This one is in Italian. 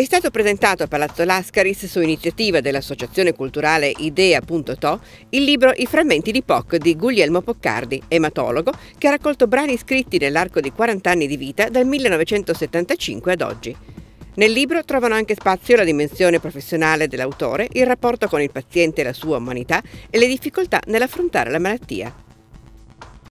È stato presentato a Palazzo Lascaris su iniziativa dell'associazione culturale Idea.to il libro I frammenti di POC di Guglielmo Poccardi, ematologo, che ha raccolto brani scritti nell'arco di 40 anni di vita dal 1975 ad oggi. Nel libro trovano anche spazio la dimensione professionale dell'autore, il rapporto con il paziente e la sua umanità e le difficoltà nell'affrontare la malattia.